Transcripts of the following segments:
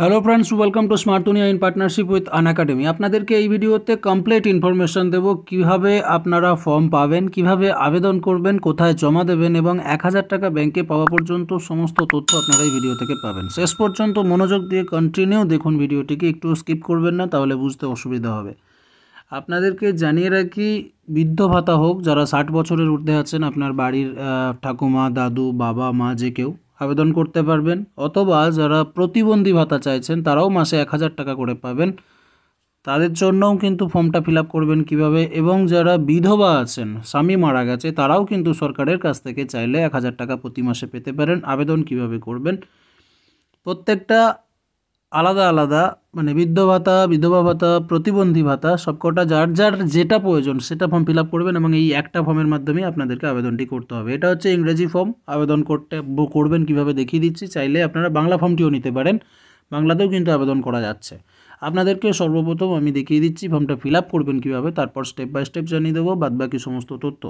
hello friends welcome to স্মার্টোনিয়া in partnership with Unacademy আপনাদেরকে এই ভিডিওতে কমপ্লিট ইনফরমেশন দেবো কিভাবে আপনারা ফর্ম পাবেন কিভাবে আবেদন করবেন কোথায় জমা দেবেন এবং এক হাজার টাকা ব্যাংকে পাওয়া পর্যন্ত সমস্ত তথ্য আপনারা এই ভিডিও থেকে পাবেন শেষ পর্যন্ত মনোযোগ দিয়ে কন্টিনিউ দেখুন ভিডিওটিকে একটু স্কিপ করবেন না তাহলে বুঝতে অসুবিধা হবে আপনাদেরকে জানিয়ে রাখি বৃদ্ধ ভাতা হোক যারা ষাট বছরের ঊর্ধ্বে আছেন আপনার বাড়ির ঠাকুমা দাদু বাবা মা যে কেউ আবেদন করতে পারবেন অথবা যারা প্রতিবন্ধী ভাতা চাইছেন তারাও মাসে এক হাজার টাকা করে পাবেন তাদের জন্যও কিন্তু ফর্মটা ফিল করবেন কিভাবে এবং যারা বিধবা আছেন স্বামী মারা গেছে তারাও কিন্তু সরকারের কাছ থেকে চাইলে এক হাজার টাকা প্রতি মাসে পেতে পারেন আবেদন কিভাবে করবেন প্রত্যেকটা আলাদা আলাদা মানে বৃদ্ধ ভাতা বিধবা ভাতা প্রতিবন্ধী ভাতা সবকটা যার যার যেটা প্রয়োজন সেটা ফর্ম ফিল করবেন এবং এই একটা ফর্মের মাধ্যমে আপনাদেরকে আবেদনটি করতে হবে এটা হচ্ছে ইংরেজি ফর্ম আবেদন করতে করবেন কিভাবে দেখিয়ে দিচ্ছি চাইলে আপনারা বাংলা ফর্মটিও নিতে পারেন বাংলাতেও কিন্তু আবেদন করা যাচ্ছে আপনাদেরকে সর্বপ্রথম আমি দেখিয়ে দিচ্ছি ফর্মটা ফিল করবেন কিভাবে তারপর স্টেপ বাই স্টেপ জানিয়ে দেবো বাদ বাকি সমস্ত তথ্য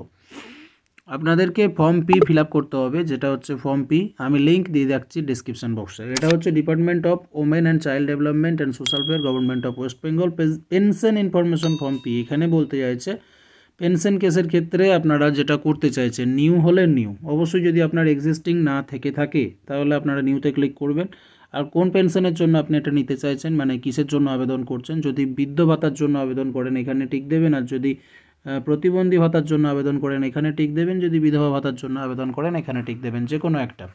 আপনাদেরকে ফর্ম পি ফিল করতে হবে যেটা হচ্ছে ফর্ম পি আমি লিঙ্ক দিয়ে দেখছি ডিসক্রিপশন বক্সে এটা হচ্ছে department of women and child development and social welfare government of West Bengal pension information form P এখানে বলতে চাইছে পেনশন কেসের ক্ষেত্রে আপনারা যেটা করতে চাইছেন নিউ হলে নিউ অবশ্যই যদি আপনার এক্সিস্টিং না থেকে থাকে তাহলে আপনারা নিউতে ক্লিক করবেন আর কোন পেনশনের জন্য আপনি এটা নিতে চাইছেন মানে কিসের জন্য আবেদন করছেন যদি বৃদ্ধ ভাতার জন্য আবেদন করেন এখানে টিক দেবেন আর যদি প্রতিবন্ধী ভাতার জন্য আবেদন করেন এখানে টিক দেবেন যদি বিধবা ভাতার জন্য আবেদন করেন এখানে টিক দেবেন যে কোনো একটা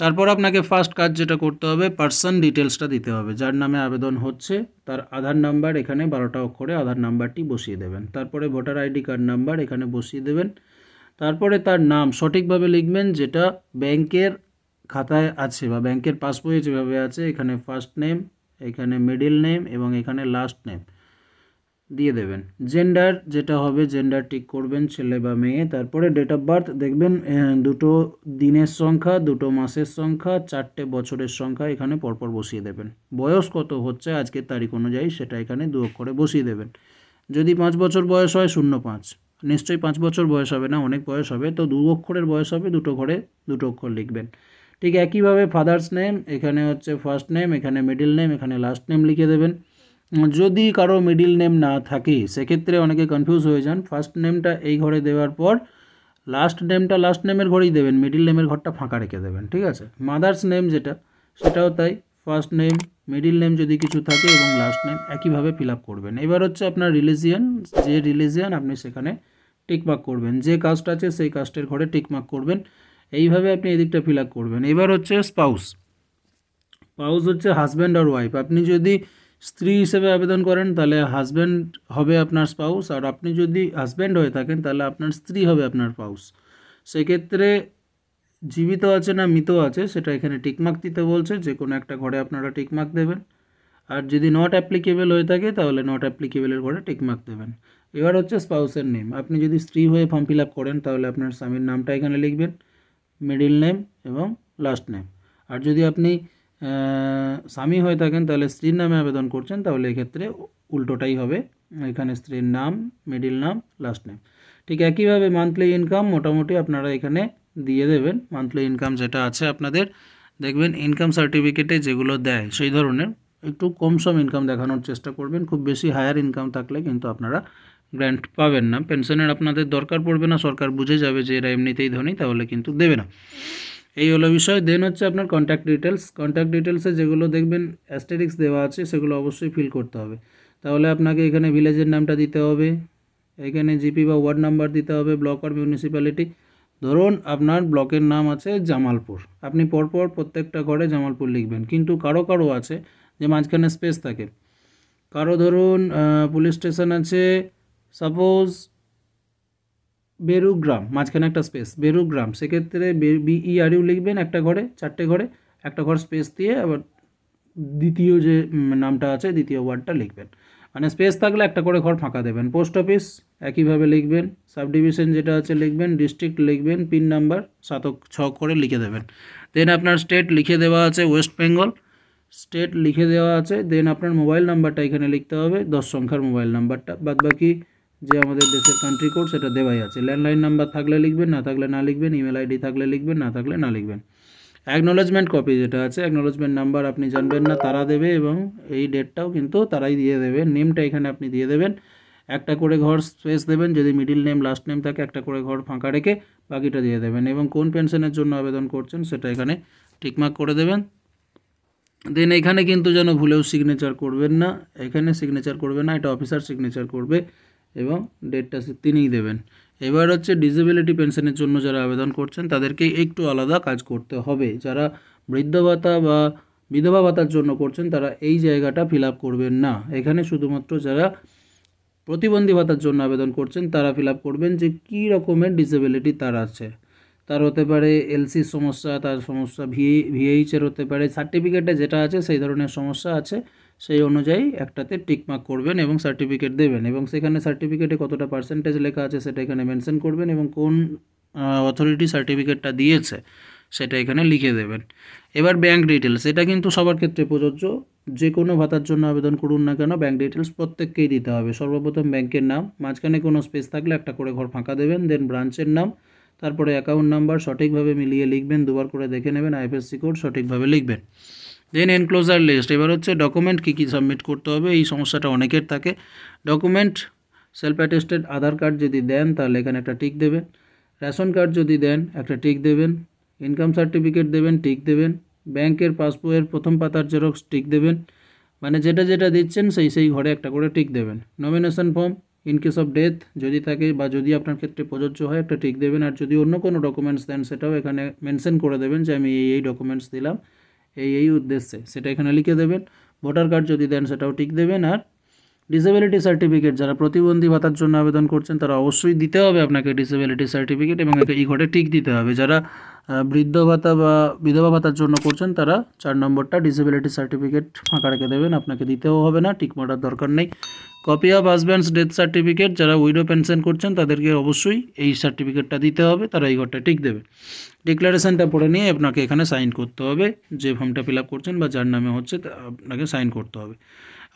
তারপর আপনাকে ফার্স্ট কাজ যেটা করতে হবে পার্সন ডিটেলসটা দিতে হবে যার নামে আবেদন হচ্ছে তার আধার নাম্বার এখানে বারোটা অক্ষরে আধার নাম্বারটি বসিয়ে দেবেন তারপরে ভোটার আইডি কার্ড নাম্বার এখানে বসিয়ে দেবেন তারপরে তার নাম সঠিকভাবে লিখবেন যেটা ব্যাংকের খাতায় আছে বা ব্যাংকের পাসবইয়ে যেভাবে আছে এখানে ফার্স্ট নেম এখানে মিডিল নেম এবং এখানে লাস্ট নেম দিয়ে দেবেন জেন্ডার যেটা হবে জেন্ডার ঠিক করবেন ছেলে বা মেয়ে তারপরে ডেট অফ বার্থ দেখবেন দুটো দিনের সংখ্যা দুটো মাসের সংখ্যা চারটে বছরের সংখ্যা এখানে পরপর বসিয়ে দেবেন বয়স কত হচ্ছে আজকের তারিখ অনুযায়ী সেটা এখানে দু অক্ষরে বসিয়ে দেবেন যদি পাঁচ বছর বয়স হয় শূন্য পাঁচ নিশ্চয়ই পাঁচ বছর বয়স হবে না অনেক বয়স হবে তো দু অক্ষরের বয়স হবে দুটো ঘরে দুটো অক্ষর লিখবেন ঠিক একইভাবে ফাদার্স নেম এখানে হচ্ছে ফার্স্ট নেম এখানে মিডিল নেম এখানে লাস্ট নেম লিখে দেবেন যদি কারো মিডিল নেম না থাকে সেক্ষেত্রে অনেকে কনফিউজ হয়ে যান ফার্স্ট নেমটা এই ঘরে দেওয়ার পর লাস্ট নেমটা লাস্ট নেমের ঘরেই দেবেন মিডিল নেমের ঘরটা ফাঁকা রেখে দেবেন ঠিক আছে মাদার্স নেম যেটা সেটাও তাই ফার্স্ট নেম মিডিল নেম যদি কিছু থাকে এবং লাস্ট নেম একইভাবে ফিল করবেন এবার হচ্ছে আপনার রিলিজিয়ান যে রিলিজিয়ান আপনি সেখানে টিকমার্ক করবেন যে কাস্ট আছে সেই কাস্টের ঘরে টিকমার্ক করবেন এইভাবে আপনি এদিকটা ফিল করবেন এবার হচ্ছে স্পাউস স্পাউস হচ্ছে হাজব্যান্ড আর ওয়াইফ আপনি যদি স্ত্রী হিসেবে আবেদন করেন তাহলে হাজব্যান্ড হবে আপনার স্পাউস আর আপনি যদি হাজব্যান্ড হয়ে থাকেন তাহলে আপনার স্ত্রী হবে আপনার স্পাউস সেক্ষেত্রে জীবিত আছে না মৃত আছে সেটা এখানে টিকমার্ক দিতে বলছে যে কোনো একটা ঘরে আপনারা টিকমার্ক দেবেন আর যদি নট অ্যাপ্লিকেবল হয়ে থাকে তাহলে নট অ্যাপ্লিকেবলের ঘরে টিকমার্ক দেবেন এবার হচ্ছে স্পাউসের নেম আপনি যদি স্ত্রী হয়ে ফর্ম ফিল আপ করেন তাহলে আপনার স্বামীর নামটা এখানে লিখবেন মিডিল নেম এবং লাস্ট নেম আর যদি আপনি স্বামী হয়ে থাকেন তাহলে স্ত্রীর নামে আবেদন করছেন তাহলে এক্ষেত্রে উল্টোটাই হবে এখানে স্ত্রীর নাম মিডিল নাম লাস্ট নেম ঠিক একইভাবে মান্থলি ইনকাম মোটামুটি আপনারা এখানে দিয়ে দেবেন মান্থলি ইনকাম যেটা আছে আপনাদের দেখবেন ইনকাম সার্টিফিকেটে যেগুলো দেয় সেই ধরনের একটু কম সম ইনকাম দেখানোর চেষ্টা করবেন খুব বেশি হায়ার ইনকাম থাকলে কিন্তু আপনারা গ্র্যান্ট পাবেন না পেনশনের আপনাদের দরকার পড়বে না সরকার বুঝে যাবে যে এরা এমনিতেই ধনী তাহলে কিন্তু দেবে না এই হলো বিষয় দেন হচ্ছে আপনার কন্ট্যাক্ট ডিটেলস কন্ট্যাক্ট ডিটেলসে যেগুলো দেখবেন অ্যাস্টেটিক্স দেওয়া আছে সেগুলো অবশ্যই ফিল করতে হবে তাহলে আপনাকে এখানে ভিলেজের নামটা দিতে হবে এখানে জিপি বা ওয়ার্ড নাম্বার দিতে হবে ব্লক আর মিউনিসিপ্যালিটি ধরুন আপনার ব্লকের নাম আছে জামালপুর আপনি পরপর প্রত্যেকটা ঘরে জামালপুর লিখবেন কিন্তু কারো কারো আছে যে মাঝখানে স্পেস থাকে কারো ধরুন পুলিশ স্টেশন আছে সাপোজ বেরুগ্রাম মাঝখানে একটা স্পেস বেরুগ্রাম সেক্ষেত্রে বিই আর ইউ লিখবেন একটা ঘরে চারটে ঘরে একটা ঘর স্পেস দিয়ে আবার দ্বিতীয় যে নামটা আছে দ্বিতীয় ওয়ার্ডটা লিখবেন মানে স্পেস থাকলে একটা করে ঘর ফাঁকা দেবেন পোস্ট অফিস একইভাবে লিখবেন সাব ডিভিশন যেটা আছে লিখবেন ডিস্ট্রিক্ট লিখবেন পিন নাম্বার সাতক ছ করে লিখে দেবেন দেন আপনার স্টেট লিখে দেওয়া আছে ওয়েস্ট বেঙ্গল স্টেট লিখে দেওয়া আছে দেন আপনার মোবাইল নাম্বারটা এখানে লিখতে হবে দশ সংখ্যার মোবাইল নাম্বারটা বাদ বাকি যে আমাদের দেশের কান্ট্রি কোড সেটা দেওয়াই আছে ল্যান্ডলাইন নাম্বার থাকলে লিখবেন না থাকলে না লিখবেন ইমেল আইডি থাকলে লিখবেন না থাকলে না লিখবেন অ্যাকনোলেজমেন্ট কপি যেটা আছে অ্যাকনোলেজমেন্ট নাম্বার আপনি জানবেন না তারা দেবে এবং এই ডেটটাও কিন্তু তারাই দিয়ে দেবে নেমটা এখানে আপনি দিয়ে দেবেন একটা করে ঘর স্পেস দেবেন যদি মিডিল নেম লাস্ট নেম থাকে একটা করে ঘর ফাঁকা রেখে বাকিটা দিয়ে দেবেন এবং কোন পেনশনের জন্য আবেদন করছেন সেটা এখানে ঠিকমার্ক করে দেবেন দেন এখানে কিন্তু যেন ভুলেও সিগনেচার করবেন না এখানে সিগনেচার করবে না এটা অফিসার সিগনেচার করবে এবং ডেটটা তিনিই দেবেন এবার হচ্ছে ডিসেবিলিটি পেনশনের জন্য যারা আবেদন করছেন তাদেরকে একটু আলাদা কাজ করতে হবে যারা বৃদ্ধ ভাতা বা বিধবা ভাতার জন্য করছেন তারা এই জায়গাটা ফিল করবেন না এখানে শুধুমাত্র যারা প্রতিবন্ধী ভাতার জন্য আবেদন করছেন তারা ফিল করবেন যে কি রকমের ডিসেবিলিটি তার আছে তার হতে পারে এলসি সমস্যা তার সমস্যা ভি ভিএইচের হতে পারে সার্টিফিকেটে যেটা আছে সেই ধরনের সমস্যা আছে সেই অনুযায়ী একটাতে টিকমার্ক করবেন এবং সার্টিফিকেট দেবেন এবং সেখানে সার্টিফিকেটে কতটা পার্সেন্টেজ লেখা আছে সেটা এখানে মেনশন করবেন এবং কোন অথরিটি সার্টিফিকেটটা দিয়েছে সেটা এখানে লিখে দেবেন এবার ব্যাঙ্ক ডিটেলস এটা কিন্তু সবার ক্ষেত্রে প্রযোজ্য যে কোনো ভাতার জন্য আবেদন করুন না কেন ব্যাঙ্ক ডিটেলস প্রত্যেককেই দিতে হবে সর্বপ্রথম ব্যাংকের নাম মাঝখানে কোনো স্পেস থাকলে একটা করে ঘর ফাঁকা দেবেন দেন ব্রাঞ্চের নাম তারপরে অ্যাকাউন্ট নাম্বার সঠিকভাবে মিলিয়ে লিখবেন দুবার করে দেখে নেবেন আইএফএসসি কোড সঠিকভাবে লিখবেন দেন এনক্লোজার লিস্ট এবার হচ্ছে ডকুমেন্ট কী কী সাবমিট করতে হবে এই সমস্যাটা অনেকের থাকে document self attested Aadhaar card যদি দেন তাহলে এখানে একটা টিক দেবেন রেশন কার্ড যদি দেন একটা টিক দেবেন ইনকাম সার্টিফিকেট দেবেন টিক দেবেন ব্যাংকের পাসবইয়ের প্রথম পাতার জেরক্স টিক দেবেন মানে যেটা যেটা দিচ্ছেন সেই সেই ঘরে একটা করে টিক দেবেন nomination form in case of death যদি থাকে বা যদি আপনার ক্ষেত্রে প্রযোজ্য হয় একটা টিক দেবেন আর যদি অন্য কোনো ডকুমেন্টস দেন সেটাও এখানে মেনশন করে দেবেন যে আমি এই এই ডকুমেন্টস দিলাম এই এই উদ্দেশ্যে সেটা এখানে লিখে দেবেন ভোটার কার্ড যদি দেন সেটাও ঠিক দেবেন আর ডিসেবিলিটি সার্টিফিকেট যারা প্রতিবন্ধী ভাতার জন্য আবেদন করছেন তারা অবশ্যই দিতে হবে আপনাকে ডিসেবিলিটি সার্টিফিকেট এবং এই ইঘটে ঠিক দিতে হবে যারা বৃদ্ধ ভাতা বা বিধবা ভাতার জন্য করছেন তারা চার নম্বরটা ডিসেবিলিটি সার্টিফিকেট ফাঁকা রেখে দেবেন আপনাকে দিতেও হবে না ঠিক মারার দরকার নেই copy of husband's death certificate যারা উইডো পেনশন করছেন তাদেরকে অবশ্যই এই সার্টিফিকেটটা দিতে হবে তারা এই ঘরটা ঠিক দেবে ডিক্লারেশনটা পড়ে নিয়ে আপনাকে এখানে সাইন করতে হবে যে ফর্মটা ফিল করছেন বা যার নামে হচ্ছে আপনাকে সাইন করতে হবে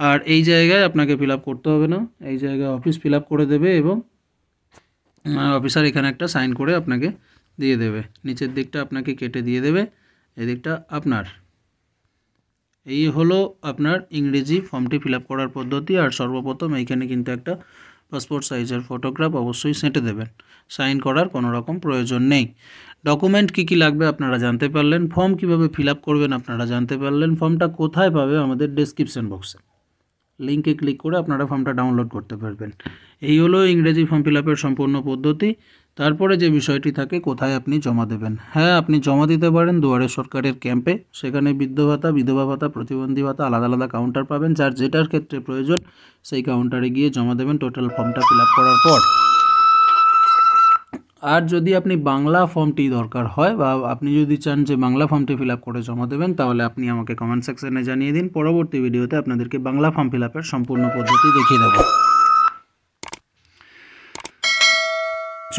আর এই জায়গায় আপনাকে ফিল করতে হবে না এই জায়গায় অফিস ফিল করে দেবে এবং অফিসার এখানে একটা সাইন করে আপনাকে দিয়ে দেবে নিচের দিকটা আপনাকে কেটে দিয়ে দেবে এদিকটা আপনার এই হলো আপনার ইংরেজি ফর্মটি ফিল করার পদ্ধতি আর সর্বপ্রথম এইখানে কিন্তু একটা পাসপোর্ট সাইজের ফটোগ্রাফ অবশ্যই সেঁটে দেবেন সাইন করার কোনো রকম প্রয়োজন নেই ডকুমেন্ট কি কি লাগবে আপনারা জানতে পারলেন ফর্ম কিভাবে ফিল করবেন আপনারা জানতে পারলেন ফর্মটা কোথায় পাবে আমাদের ডেসক্রিপশন বক্সে লিঙ্কে ক্লিক করে আপনারা ফর্মটা ডাউনলোড করতে পারবেন এই হলো ইংরেজি ফর্ম ফিল আপের সম্পূর্ণ পদ্ধতি তারপরে যে বিষয়টি থাকে কোথায় আপনি জমা দেবেন হ্যাঁ আপনি জমা দিতে পারেন দুয়ারে সরকারের ক্যাম্পে সেখানে বৃদ্ধ ভাতা বিধবা ভাতা প্রতিবন্ধী ভাতা আলাদা আলাদা কাউন্টার পাবেন যার যেটার ক্ষেত্রে প্রয়োজন সেই কাউন্টারে গিয়ে জমা দেবেন টোটাল ফর্মটা ফিল করার পর আর যদি আপনি বাংলা ফর্মটি দরকার হয় বা আপনি যদি চান যে বাংলা ফর্মটি ফিল আপ করে জমা দেবেন তাহলে আপনি আমাকে কমেন্ট সেকশনে জানিয়ে দিন পরবর্তী ভিডিওতে আপনাদেরকে বাংলা ফর্ম ফিল আপের সম্পূর্ণ পদ্ধতি দেখিয়ে দেবো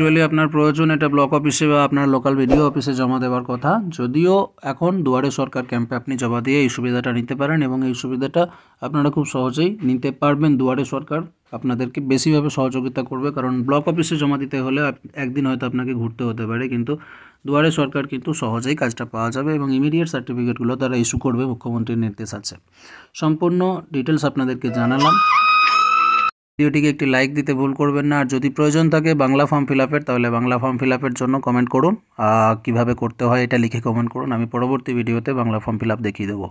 অ্যাকচুয়ালি আপনার প্রয়োজন এটা ব্লক অফিসে বা আপনার লোকাল বিডিও অফিসে জমা দেওয়ার কথা যদিও এখন দুয়ারে সরকার ক্যাম্পে আপনি জমা দিয়ে এই সুবিধাটা নিতে পারেন এবং এই সুবিধাটা আপনারা খুব সহজেই নিতে পারবেন দুয়ারে সরকার আপনাদেরকে বেশিভাবে সহযোগিতা করবে কারণ ব্লক অফিসে জমা দিতে হলে একদিন হয়তো আপনাকে ঘুরতে হতে পারে কিন্তু দুয়ারে সরকার কিন্তু সহজেই কাজটা পাওয়া যাবে এবং ইমিডিয়েট সার্টিফিকেটগুলো তারা ইস্যু করবে মুখ্যমন্ত্রীর নির্দেশ আছে সম্পূর্ণ ডিটেলস আপনাদেরকে জানালাম ভিডিওটিকে একটি লাইক দিতে ভুল করবেন না আর যদি প্রয়োজন থাকে বাংলা ফর্ম ফিল আপের তাহলে বাংলা ফর্ম ফিল আপের জন্য কমেন্ট করুন কিভাবে করতে হয় এটা লিখে কমেন্ট করুন আমি পরবর্তী ভিডিওতে বাংলা ফর্ম ফিল আপ দেখিয়ে দেবো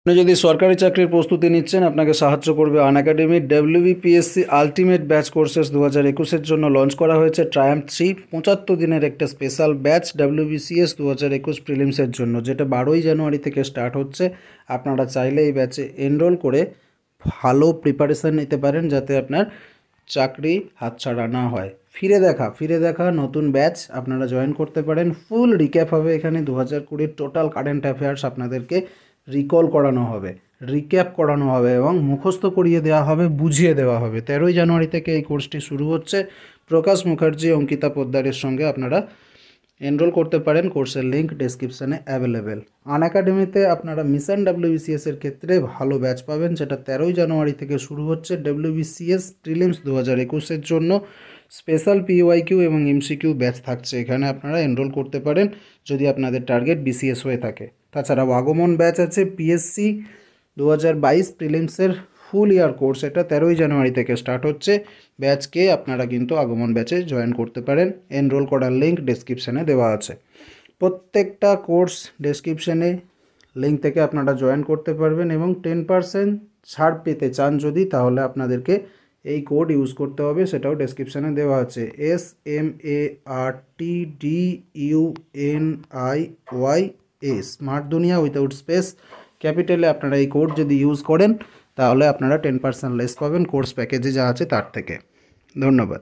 আপনি যদি সরকারি চাকরির প্রস্তুতি নিচ্ছেন আপনাকে সাহায্য করবে Unacademy WBPSC ultimate batch courses দু হাজার একুশের জন্য লঞ্চ করা হয়েছে ট্রায়াম থ্রি পঁচাত্তর দিনের একটা স্পেশাল ব্যাচ ডব্লিউবিসিএস দু হাজার একুশ প্রিলিমসের জন্য যেটা বারোই জানুয়ারি থেকে স্টার্ট হচ্ছে আপনারা চাইলে এই ব্যাচে এনরোল করে ভালো প্রিপারেশান নিতে পারেন যাতে আপনার চাকরি হাতছাড়া না হয় ফিরে দেখা ফিরে দেখা নতুন ব্যাচ আপনারা জয়েন করতে পারেন ফুল রিক্যাপ হবে এখানে দু হাজার কুড়ির টোটাল কারেন্ট অ্যাফেয়ার্স আপনাদেরকে রিকল করানো হবে রিক্যাপ করানো হবে এবং মুখস্থ করিয়ে দেওয়া হবে বুঝিয়ে দেওয়া হবে তেরোই জানুয়ারি থেকে এই কোর্সটি শুরু হচ্ছে প্রকাশ মুখার্জি অঙ্কিতা পোদ্দারের সঙ্গে আপনারা এনরোল করতে পারেন কোর্সের লিঙ্ক ডেসক্রিপশানে অ্যাভেলেবেল আন একাডেমিতে আপনারা মিশন ডাব্লিউবিসিএস এর ক্ষেত্রে ভালো ব্যাচ পাবেন যেটা তেরোই জানুয়ারি থেকে শুরু হচ্ছে ডাব্লিউবিসিএস প্রিলিমস দু হাজার একুশের জন্য স্পেশাল কিউ এবং এমসিকিউ ব্যাচ থাকছে এখানে আপনারা এনরোল করতে পারেন যদি আপনাদের টার্গেট বিসিএস হয়ে থাকে তাছাড়াও আগমন ব্যাচ আছে পিএসসি দু হাজার বাইশ প্রিলিমসের ফুল ইয়ার কোর্স এটা তেরোই জানুয়ারি থেকে স্টার্ট হচ্ছে ব্যাচকে আপনারা কিন্তু আগমন ব্যাচে জয়েন করতে পারেন এনরোল করার লিঙ্ক ডিসক্রিপশানে দেওয়া আছে প্রত্যেকটা কোর্স ডিসক্রিপশানে লিঙ্ক থেকে আপনারা জয়েন করতে পারবেন এবং টেন পারসেন্ট ছাড় পেতে চান যদি তাহলে আপনাদেরকে এই কোড ইউজ করতে হবে সেটাও ডেসক্রিপশানে দেওয়া আছে S M A R T D U N I Y A smart দুনিয়া উইথাউট স্পেস ক্যাপিটালে আপনারা এই কোড যদি ইউজ করেন তাহলে আপনারা টেন পার্সেন্ট লেস পাবেন কোর্স প্যাকেজে যা আছে তার থেকে ধন্যবাদ